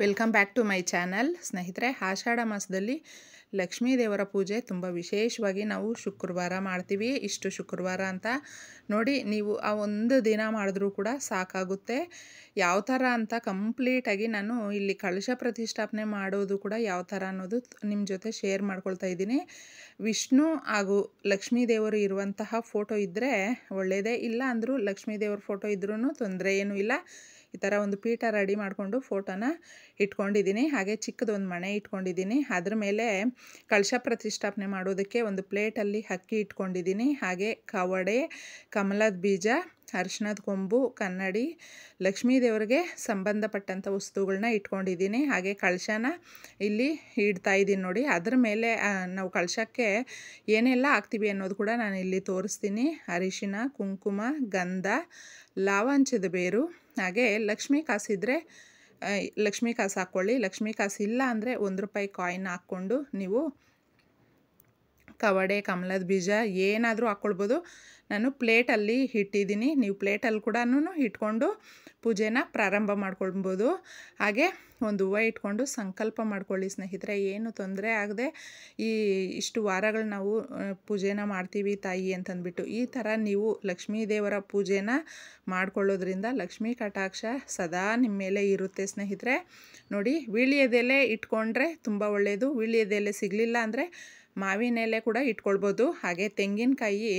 welcome back to my channel ಸ್ನೇಹಿತರೆ ಆಷಾಢ ಮಾಸದಲ್ಲಿ ಲಕ್ಷ್ಮೀ ದೇವರ ಪೂಜೆ ತುಂಬ ವಿಶೇಷವಾಗಿ ನಾವು ಶುಕ್ರವಾರ ಮಾಡ್ತೀವಿ ಇಷ್ಟು ಶುಕ್ರವಾರ ಅಂತ ನೋಡಿ ನೀವು ಆ ಒಂದು ದಿನ ಮಾಡಿದ್ರೂ ಕೂಡ ಸಾಕಾಗುತ್ತೆ ಯಾವ ಥರ ಅಂತ ಕಂಪ್ಲೀಟಾಗಿ ನಾನು ಇಲ್ಲಿ ಕಳಶ ಪ್ರತಿಷ್ಠಾಪನೆ ಮಾಡೋದು ಕೂಡ ಯಾವ ಥರ ಅನ್ನೋದು ನಿಮ್ಮ ಜೊತೆ ಶೇರ್ ಮಾಡ್ಕೊಳ್ತಾ ಇದ್ದೀನಿ ವಿಷ್ಣು ಹಾಗೂ ಲಕ್ಷ್ಮೀ ದೇವರು ಇರುವಂತಹ ಫೋಟೋ ಇದ್ದರೆ ಒಳ್ಳೆಯದೇ ಇಲ್ಲ ಅಂದರೂ ಲಕ್ಷ್ಮೀ ದೇವರ ಫೋಟೋ ಇದ್ರೂ ತೊಂದರೆ ಏನೂ ಇಲ್ಲ ಈ ಥರ ಒಂದು ಪೀಠ ರೆಡಿ ಮಾಡಿಕೊಂಡು ಫೋಟೋನ ಇಟ್ಕೊಂಡಿದ್ದೀನಿ ಹಾಗೆ ಚಿಕ್ಕದೊಂದು ಮಣೆ ಇಟ್ಕೊಂಡಿದ್ದೀನಿ ಅದ್ರ ಮೇಲೆ ಕಳಶ ಪ್ರತಿಷ್ಠಾಪನೆ ಮಾಡೋದಕ್ಕೆ ಒಂದು ಪ್ಲೇಟಲ್ಲಿ ಅಕ್ಕಿ ಇಟ್ಕೊಂಡಿದ್ದೀನಿ ಹಾಗೆ ಕವಡೆ ಕಮಲದ ಬೀಜ ಅರಿಶಿಣದ ಕೊಂಬು ಕನ್ನಡಿ ಲಕ್ಷ್ಮೀ ದೇವರಿಗೆ ಸಂಬಂಧಪಟ್ಟಂಥ ವಸ್ತುಗಳನ್ನ ಇಟ್ಕೊಂಡಿದ್ದೀನಿ ಹಾಗೆ ಕಳಶನ ಇಲ್ಲಿ ಇಡ್ತಾ ಇದ್ದೀನಿ ನೋಡಿ ಅದ್ರ ಮೇಲೆ ನಾವು ಕಳಶಕ್ಕೆ ಏನೆಲ್ಲ ಹಾಕ್ತೀವಿ ಅನ್ನೋದು ಕೂಡ ನಾನು ಇಲ್ಲಿ ತೋರಿಸ್ತೀನಿ ಅರಿಶಿನ ಕುಂಕುಮ ಗಂಧ ಲಾವಾಂಚದ ಬೇರು ಹಾಗೆ ಲಕ್ಷ್ಮೀ ಕಾಸಿದ್ರೆ ಲಕ್ಷ್ಮೀ ಕಾಸು ಹಾಕ್ಕೊಳ್ಳಿ ಲಕ್ಷ್ಮೀ ಕಾಸು ಇಲ್ಲ ಅಂದರೆ ಒಂದು ರೂಪಾಯಿ ಕಾಯಿನ್ ಹಾಕ್ಕೊಂಡು ನೀವು ಕವಡೆ ಕಮಲದ ಬೀಜ ಏನಾದರೂ ಹಾಕ್ಕೊಳ್ಬೋದು ನಾನು ಪ್ಲೇಟಲ್ಲಿ ಇಟ್ಟಿದ್ದೀನಿ ನೀವು ಪ್ಲೇಟಲ್ಲಿ ಕೂಡ ಇಟ್ಕೊಂಡು ಪೂಜೆನ ಪ್ರಾರಂಭ ಮಾಡ್ಕೊಳ್ಬೋದು ಹಾಗೆ ಒಂದು ಹೂವು ಇಟ್ಕೊಂಡು ಸಂಕಲ್ಪ ಮಾಡ್ಕೊಳ್ಳಿ ಸ್ನೇಹಿತರೆ ಏನು ತೊಂದರೆ ಆಗದೆ ಈ ಇಷ್ಟು ವಾರಗಳು ನಾವು ಪೂಜೆನ ಮಾಡ್ತೀವಿ ತಾಯಿ ಅಂತಂದ್ಬಿಟ್ಟು ಈ ಥರ ನೀವು ಲಕ್ಷ್ಮೀ ದೇವರ ಪೂಜೆನ ಮಾಡ್ಕೊಳ್ಳೋದ್ರಿಂದ ಲಕ್ಷ್ಮೀ ಕಟಾಕ್ಷ ಸದಾ ನಿಮ್ಮ ಮೇಲೆ ಇರುತ್ತೆ ಸ್ನೇಹಿತರೆ ನೋಡಿ ವೀಳ್ಯದೆಲೆ ಇಟ್ಕೊಂಡ್ರೆ ತುಂಬ ಒಳ್ಳೆಯದು ವೀಳ್ಯದೆಲೆ ಸಿಗಲಿಲ್ಲ ಅಂದರೆ ಮಾವಿನ ಎಲೆ ಕೂಡ ಇಟ್ಕೊಳ್ಬೋದು ಹಾಗೆ ತೆಂಗಿನಕಾಯಿ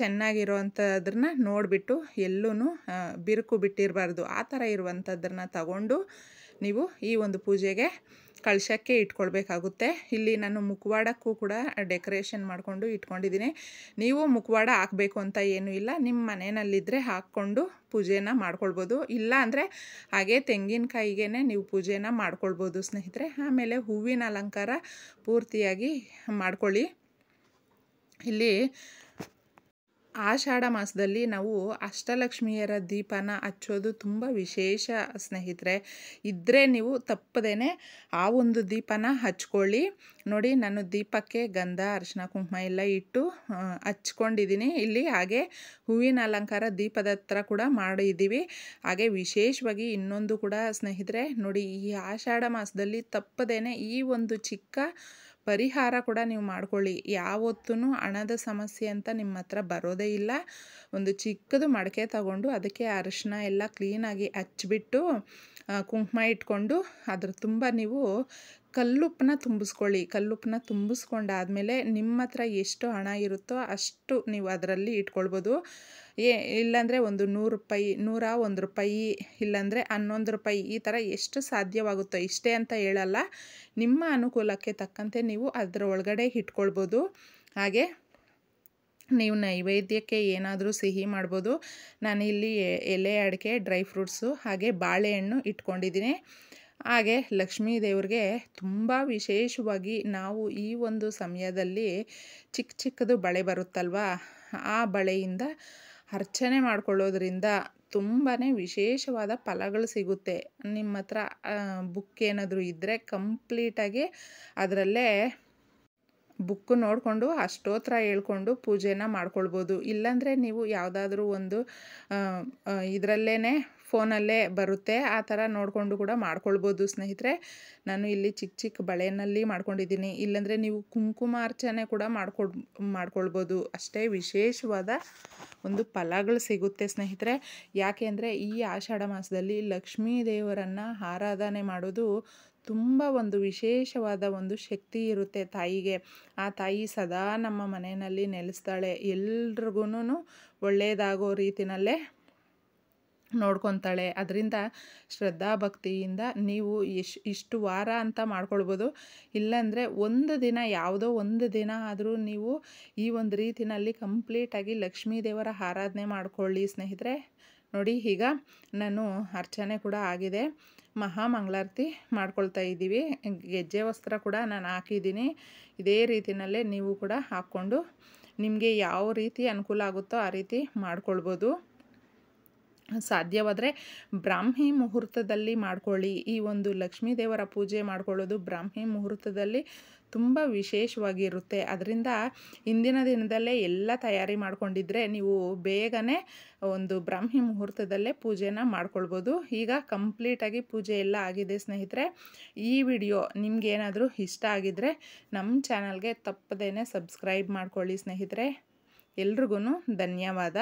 ಚೆನ್ನಾಗಿರೋ ನೋಡಿಬಿಟ್ಟು ಎಲ್ಲೂ ಬಿರುಕು ಬಿಟ್ಟಿರಬಾರ್ದು ಆ ಥರ ಇರುವಂಥದ್ದನ್ನ ತಗೊಂಡು ನೀವು ಈ ಒಂದು ಪೂಜೆಗೆ ಕಳಶಕ್ಕೆ ಇಟ್ಕೊಳ್ಬೇಕಾಗುತ್ತೆ ಇಲ್ಲಿ ನಾನು ಮುಖವಾಡಕ್ಕೂ ಕೂಡ ಡೆಕೋರೇಷನ್ ಮಾಡಿಕೊಂಡು ಇಟ್ಕೊಂಡಿದ್ದೀನಿ ನೀವು ಮುಖವಾಡ ಹಾಕಬೇಕು ಅಂತ ಏನೂ ಇಲ್ಲ ನಿಮ್ಮ ಮನೆಯಲ್ಲಿದ್ದರೆ ಹಾಕ್ಕೊಂಡು ಪೂಜೆನ ಮಾಡ್ಕೊಳ್ಬೋದು ಇಲ್ಲ ಅಂದರೆ ಹಾಗೆ ತೆಂಗಿನಕಾಯಿಗೆ ನೀವು ಪೂಜೆನ ಮಾಡ್ಕೊಳ್ಬೋದು ಸ್ನೇಹಿತರೆ ಆಮೇಲೆ ಹೂವಿನ ಅಲಂಕಾರ ಪೂರ್ತಿಯಾಗಿ ಮಾಡ್ಕೊಳ್ಳಿ ಇಲ್ಲಿ ಆಷಾಢ ಮಾಸದಲ್ಲಿ ನಾವು ಅಷ್ಟಲಕ್ಷ್ಮಿಯರ ದೀಪನ ಹಚ್ಚೋದು ತುಂಬ ವಿಶೇಷ ಸ್ನೇಹಿತರೆ ಇದ್ದರೆ ನೀವು ತಪ್ಪದೇ ಆ ಒಂದು ದೀಪನ ಹಚ್ಕೊಳ್ಳಿ ನೋಡಿ ನಾನು ದೀಪಕ್ಕೆ ಗಂಧ ಅರಶಿನ ಕುಂಕುಮ ಎಲ್ಲ ಇಟ್ಟು ಹಚ್ಕೊಂಡಿದ್ದೀನಿ ಇಲ್ಲಿ ಹಾಗೆ ಹೂವಿನ ಅಲಂಕಾರ ದೀಪದ ಹತ್ರ ಕೂಡ ಮಾಡಿದ್ದೀವಿ ಹಾಗೆ ವಿಶೇಷವಾಗಿ ಇನ್ನೊಂದು ಕೂಡ ಸ್ನೇಹಿತರೆ ನೋಡಿ ಈ ಆಷಾಢ ಮಾಸದಲ್ಲಿ ತಪ್ಪದೇ ಈ ಒಂದು ಚಿಕ್ಕ ಪರಿಹಾರ ಕೂಡ ನೀವು ಮಾಡ್ಕೊಳ್ಳಿ ಯಾವತ್ತೂ ಹಣದ ಸಮಸ್ಯೆ ಅಂತ ನಿಮ್ಮ ಹತ್ರ ಬರೋದೇ ಇಲ್ಲ ಒಂದು ಚಿಕ್ಕದು ಮಡಕೆ ತಗೊಂಡು ಅದಕ್ಕೆ ಅರಿಶಿನ ಎಲ್ಲ ಕ್ಲೀನಾಗಿ ಹಚ್ಚಿಬಿಟ್ಟು ಕುಂಕುಮ ಇಟ್ಕೊಂಡು ಅದ್ರ ತುಂಬ ನೀವು ಕಲ್ಲುಪ್ಪನ್ನ ತುಂಬಿಸ್ಕೊಳ್ಳಿ ಕಲ್ಲುಪ್ಪನ್ನ ತುಂಬಿಸ್ಕೊಂಡಾದಮೇಲೆ ನಿಮ್ಮ ಹತ್ರ ಎಷ್ಟು ಹಣ ಇರುತ್ತೋ ಅಷ್ಟು ನೀವು ಅದರಲ್ಲಿ ಇಟ್ಕೊಳ್ಬೋದು ಏ ಇಲ್ಲಾಂದರೆ ಒಂದು ನೂರು ರೂಪಾಯಿ ನೂರ ಒಂದು ರೂಪಾಯಿ ಇಲ್ಲಾಂದರೆ ಹನ್ನೊಂದು ರೂಪಾಯಿ ಈ ಥರ ಎಷ್ಟು ಸಾಧ್ಯವಾಗುತ್ತೋ ಇಷ್ಟೇ ಅಂತ ಹೇಳಲ್ಲ ನಿಮ್ಮ ಅನುಕೂಲಕ್ಕೆ ತಕ್ಕಂತೆ ನೀವು ಅದರ ಒಳಗಡೆ ಇಟ್ಕೊಳ್ಬೋದು ಹಾಗೆ ನೀವು ನೈವೇದ್ಯಕ್ಕೆ ಏನಾದರೂ ಸಿಹಿ ಮಾಡ್ಬೋದು ನಾನಿಲ್ಲಿ ಎಲೆ ಅಡಿಕೆ ಡ್ರೈ ಫ್ರೂಟ್ಸು ಹಾಗೆ ಬಾಳೆಹಣ್ಣು ಇಟ್ಕೊಂಡಿದ್ದೀನಿ ಹಾಗೆ ಲಕ್ಷ್ಮೀ ದೇವ್ರಿಗೆ ತುಂಬ ವಿಶೇಷವಾಗಿ ನಾವು ಈ ಒಂದು ಸಮಯದಲ್ಲಿ ಚಿಕ್ಕ ಚಿಕ್ಕದು ಬಳೆ ಬರುತ್ತಲ್ವಾ ಆ ಬಳೆಯಿಂದ ಅರ್ಚನೆ ಮಾಡಿಕೊಳ್ಳೋದ್ರಿಂದ ತುಂಬಾ ವಿಶೇಷವಾದ ಫಲಗಳು ಸಿಗುತ್ತೆ ನಿಮ್ಮ ಹತ್ರ ಬುಕ್ ಏನಾದರೂ ಇದ್ದರೆ ಕಂಪ್ಲೀಟಾಗಿ ಅದರಲ್ಲೇ ಬುಕ್ಕು ನೋಡಿಕೊಂಡು ಅಷ್ಟೋತ್ರ ಹೇಳ್ಕೊಂಡು ಪೂಜೆನ ಮಾಡ್ಕೊಳ್ಬೋದು ಇಲ್ಲಾಂದರೆ ನೀವು ಯಾವುದಾದ್ರೂ ಒಂದು ಇದರಲ್ಲೇ ಫೋನಲ್ಲೇ ಬರುತ್ತೆ ಆ ಥರ ನೋಡಿಕೊಂಡು ಕೂಡ ಮಾಡ್ಕೊಳ್ಬೋದು ಸ್ನೇಹಿತರೆ ನಾನು ಇಲ್ಲಿ ಚಿಕ್ಕ ಚಿಕ್ಕ ಬಳೆಯಲ್ಲಿ ಮಾಡ್ಕೊಂಡಿದ್ದೀನಿ ಇಲ್ಲಾಂದರೆ ನೀವು ಕುಂಕುಮಾರ್ಚನೆ ಕೂಡ ಮಾಡ್ಕೊಡ್ ಮಾಡ್ಕೊಳ್ಬೋದು ಅಷ್ಟೇ ವಿಶೇಷವಾದ ಒಂದು ಫಲಗಳು ಸಿಗುತ್ತೆ ಸ್ನೇಹಿತರೆ ಯಾಕೆ ಈ ಆಷಾಢ ಮಾಸದಲ್ಲಿ ಲಕ್ಷ್ಮೀ ದೇವರನ್ನು ಆರಾಧನೆ ಮಾಡೋದು ತುಂಬ ಒಂದು ವಿಶೇಷವಾದ ಒಂದು ಶಕ್ತಿ ಇರುತ್ತೆ ತಾಯಿಗೆ ಆ ತಾಯಿ ಸದಾ ನಮ್ಮ ಮನೆಯಲ್ಲಿ ನೆಲೆಸ್ತಾಳೆ ಎಲ್ರಿಗೂ ಒಳ್ಳೆಯದಾಗೋ ರೀತಿನಲ್ಲೇ ನೋಡ್ಕೊತಾಳೆ ಅದರಿಂದ ಶ್ರದ್ಧಾ ಭಕ್ತಿಯಿಂದ ನೀವು ಇಶ್ ಇಷ್ಟು ವಾರ ಅಂತ ಮಾಡ್ಕೊಳ್ಬೋದು ಇಲ್ಲಾಂದರೆ ಒಂದು ದಿನ ಯಾವುದೋ ಒಂದು ದಿನ ಆದರೂ ನೀವು ಈ ಒಂದು ರೀತಿನಲ್ಲಿ ಕಂಪ್ಲೀಟಾಗಿ ಲಕ್ಷ್ಮೀ ದೇವರ ಆರಾಧನೆ ಮಾಡಿಕೊಳ್ಳಿ ಸ್ನೇಹಿತರೆ ನೋಡಿ ಈಗ ನಾನು ಅರ್ಚನೆ ಕೂಡ ಆಗಿದೆ ಮಹಾಮಂಗಳಾರತಿ ಮಾಡ್ಕೊಳ್ತಾ ಇದ್ದೀವಿ ಗೆಜ್ಜೆ ವಸ್ತ್ರ ಕೂಡ ನಾನು ಹಾಕಿದ್ದೀನಿ ಇದೇ ರೀತಿಯಲ್ಲೇ ನೀವು ಕೂಡ ಹಾಕ್ಕೊಂಡು ನಿಮಗೆ ಯಾವ ರೀತಿ ಅನುಕೂಲ ಆಗುತ್ತೋ ಆ ರೀತಿ ಮಾಡ್ಕೊಳ್ಬೋದು ಸಾಧ್ಯವಾದರೆ ಬ್ರಾಹ್ಮಿ ಮುಹೂರ್ತದಲ್ಲಿ ಮಾಡ್ಕೊಳ್ಳಿ ಈ ಒಂದು ಲಕ್ಷ್ಮೀ ದೇವರ ಪೂಜೆ ಮಾಡ್ಕೊಳ್ಳೋದು ಬ್ರಾಹ್ಮಿ ಮುಹೂರ್ತದಲ್ಲಿ ತುಂಬ ವಿಶೇಷವಾಗಿರುತ್ತೆ ಅದರಿಂದ ಇಂದಿನ ದಿನದಲ್ಲೇ ಎಲ್ಲ ತಯಾರಿ ಮಾಡ್ಕೊಂಡಿದ್ರೆ ನೀವು ಬೇಗನೆ ಒಂದು ಬ್ರಾಹ್ಮಿ ಮುಹೂರ್ತದಲ್ಲೇ ಪೂಜೆನ ಮಾಡ್ಕೊಳ್ಬೋದು ಈಗ ಕಂಪ್ಲೀಟಾಗಿ ಪೂಜೆ ಎಲ್ಲ ಆಗಿದೆ ಸ್ನೇಹಿತರೆ ಈ ವಿಡಿಯೋ ನಿಮಗೇನಾದರೂ ಇಷ್ಟ ಆಗಿದ್ದರೆ ನಮ್ಮ ಚಾನಲ್ಗೆ ತಪ್ಪದೇ ಸಬ್ಸ್ಕ್ರೈಬ್ ಮಾಡ್ಕೊಳ್ಳಿ ಸ್ನೇಹಿತರೆ ಎಲ್ರಿಗೂ ಧನ್ಯವಾದ